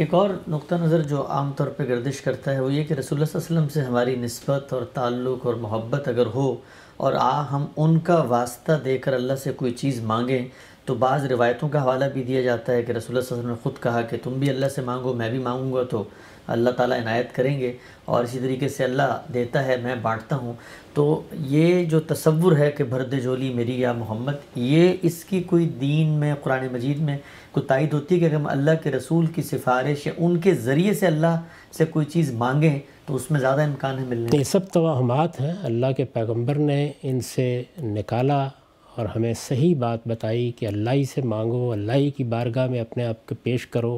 एक और नुक़ नज़र जो आम तौर पर गर्दिश करता है वो ये कि रसोल्ला वसलम से हमारी नस्बत और ताल्लुक़ और मोहब्बत अगर हो और आ हम उनका वास्ता देकर अल्लाह से कोई चीज़ मांगें तो बाज़ रिवायतों का हवाला भी दिया जाता है कि रसूल वसल्लम ने ख़ुद कहा कि तुम भी अल्लाह से मांगो मैं भी मांगूंगा तो अल्लाह ताला इनायत करेंगे और इसी तरीके से अल्लाह देता है मैं बांटता हूँ तो ये जो तस्वुर है कि भरद जोली मेरी या मोहम्मद ये इसकी कोई दीन में कुरान मजीद में कोई तायद होती है कि अगर हम अल्लाह के रसूल की सिफारिश या उनके ज़रिए से अल्लाह से कोई चीज़ मांगें तो उसमें ज़्यादा इम्कान है मिलने ये सब तोहमात हैं अल्लाह के पैगम्बर ने इनसे निकाला और हमें सही बात बताई कि अल्लाह ही से मांगो अल्लाह ही की बारगाह में अपने आप को पेश करो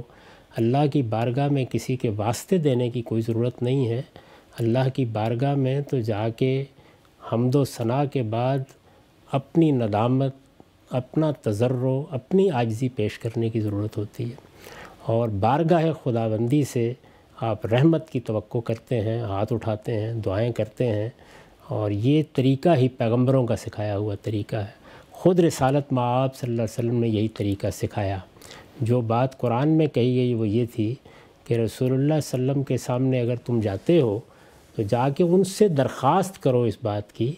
अल्लाह की बारगाह में किसी के वास्ते देने की कोई ज़रूरत नहीं है अल्लाह की बारगाह में तो जाके हमदो सना के बाद अपनी नदामत अपना तजर्रो अपनी आजज़ी पेश करने की ज़रूरत होती है और बारगाह खुदाबंदी से आप रहमत की तो करते हैं हाथ उठाते हैं दुआएँ करते हैं और ये तरीका ही पैगंबरों का सिखाया हुआ तरीका है ख़ुद रसालत माँ सल्लल्लाहु अलैहि वसल्लम ने यही तरीका सिखाया जो बात कुरान में कही गई वो ये थी कि रसोल्ला वसम के सामने अगर तुम जाते हो तो जाके उनसे दरख्वास्त करो इस बात की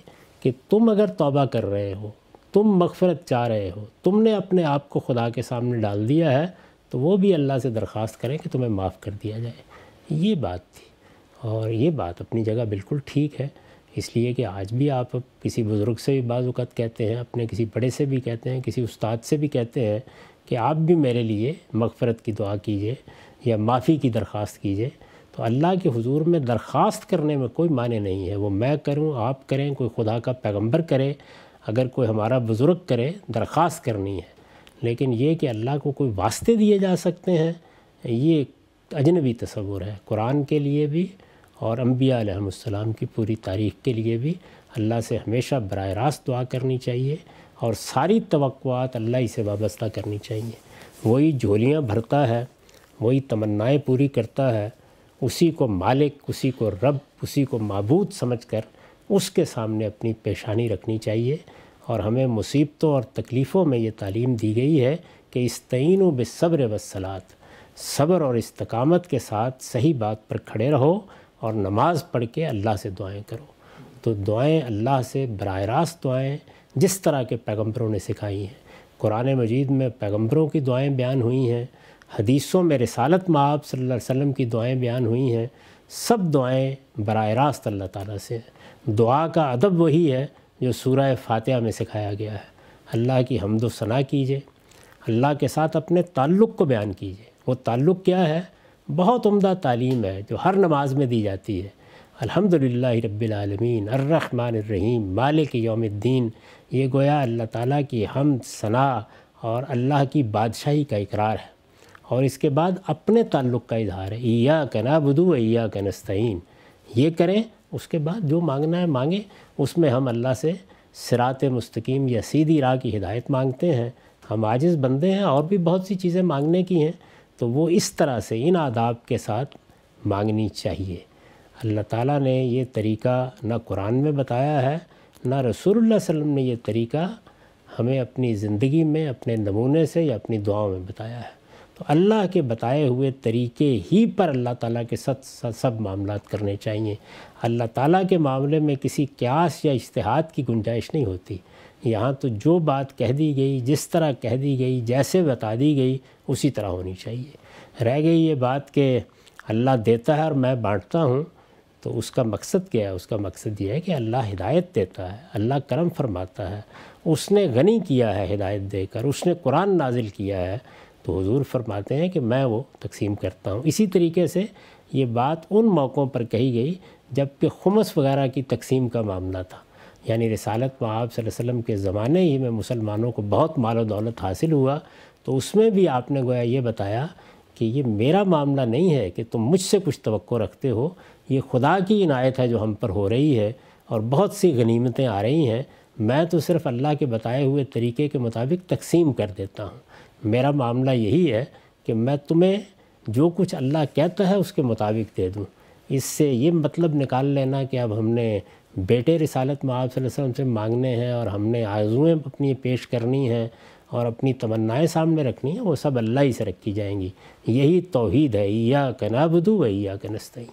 कि तुम अगर तौबा कर रहे हो तुम मफ़रत चाह रहे हो तुमने अपने आप को खुदा के सामने डाल दिया है तो वो भी अल्लाह से दरख्वास्त करें कि तुम्हें माफ़ कर दिया जाए ये बात थी और ये बात अपनी जगह बिल्कुल ठीक है इसलिए कि आज भी आप किसी बुज़ुर्ग से भी बाज़ात कहते हैं अपने किसी बड़े से भी कहते हैं किसी उस्ताद से भी कहते हैं कि आप भी मेरे लिए मगफ़रत की दुआ कीजिए या माफ़ी की दरख्वास्त कीजिए तो अल्लाह के हुजूर में दरख्वास्त करने में कोई माने नहीं है वो मैं करूं आप करें कोई खुदा का पैगंबर करे अगर कोई हमारा बुज़ुर्ग करे दरख्वास्त करनी है लेकिन ये कि अल्लाह को कोई वास्ते दिए जा सकते हैं ये अजनबी तस्वूर है कुरान के लिए भी और अम्बिया की पूरी तारीख़ के लिए भी अल्लाह से हमेशा बर रास्त दुआ करनी चाहिए और सारी तवक़ात अल्लाह ही से वाबस्ता करनी चाहिए वही झोलियाँ भरता है वही तमन्नाएँ पूरी करता है उसी को मालिक उसी को रब उसी को मबूद समझ कर उसके सामने अपनी पेशानी रखनी चाहिए और हमें मुसीबतों और तकलीफ़ों में ये तालीम दी गई है कि इस तयन बेसब्र वसलात सब्र और इस्तकामत के साथ सही बात पर खड़े रहो और नमाज़ पढ़ के अल्लाह से दुआएं करो तो दुआएं अल्लाह से बर रास्त दुआएँ जिस तरह के पैगम्बरों ने सिखाई हैं कुरान मजीद में पैगम्बरों की दुआएं बयान हुई हैं हदीसों में रसालत माब सल्लल्लाहु अलैहि वसल्लम की दुआएं बयान हुई हैं सब दुआएं बर रास्त अल्लाह ताला से हैं दुआ का अदब वही है जो सूरह फातिहा में सिखाया गया है अल्लाह की हमदो सना कीजिए अल्लाह के साथ अपने ताल्लुक़ को बयान कीजिए वो ताल्लुक़ क्या है बहुत उम्दा तालीम है जो हर नमाज में दी जाती है अल्हम्दुलिल्लाह अर्रहमान रहीम मालिक योमद्दीन ये गोया अल्लाह ताला की हम सना और अल्लाह की बादशाही का इकरार है और इसके बाद अपने ताल्लुक़ का इजहार है या कना बदू ईया कनस्तीन ये करें उसके बाद जो मांगना है मांगे उसमें हम अल्लाह से सिरात मुस्तकीम या सीधी राह की हिदायत मांगते हैं हम आजिज़ बंदे हैं और भी बहुत सी चीज़ें मांगने की हैं तो वो इस तरह से इन आदाब के साथ मांगनी चाहिए अल्लाह ताला ने ये तरीका ना कुरान में बताया है ना रसूलुल्लाह वसल्लम ने ये तरीका हमें अपनी ज़िंदगी में अपने नमूने से या अपनी दुआओं में बताया है तो अल्लाह के बताए हुए तरीके ही पर अल्लाह ताला के सत सब मामला करने चाहिए अल्लाह ताला के मामले में किसी क्यास या इश्तहाद की गुंजाइश नहीं होती यहाँ तो जो बात कह दी गई जिस तरह कह दी गई जैसे बता दी गई उसी तरह होनी चाहिए रह गई ये बात कि अल्लाह देता है और मैं बांटता हूँ तो उसका मकसद क्या है उसका मकसद ये है कि अल्लाह हिदायत देता है अल्लाह करम फरमाता है उसने गनी किया है हिदायत देकर उसने कुरान नाजिल किया है तो हुजूर फरमाते हैं कि मैं वो तकसीम करता हूँ इसी तरीके से ये बात उन मौक़ों पर कही गई जबकि खुमस वगैरह की तकसीम का मामला था यानी रसालत आप के ज़माने ही में मुसलमानों को बहुत माल दौलत हासिल हुआ तो उसमें भी आपने गोया ये बताया कि ये मेरा मामला नहीं है कि तुम मुझसे कुछ तो रखते हो ये खुदा की इनायत है जो हम पर हो रही है और बहुत सी गनीमतें आ रही हैं मैं तो सिर्फ़ अल्लाह के बताए हुए तरीके के मुताबिक तकसीम कर देता हूँ मेरा मामला यही है कि मैं तुम्हें जो कुछ अल्लाह कहता है उसके मुताबिक दे दूँ इससे ये मतलब निकाल लेना कि अब हमने बेटे रिसालत में आप वसल्लम से मांगने हैं और हमने आज़ुएँ अपनी पेश करनी हैं और अपनी तमन्नाएँ सामने रखनी हैं वो सब अल्लाह ही से रखी जाएंगी यही तोहद है या कनाबदू व या कनस्तई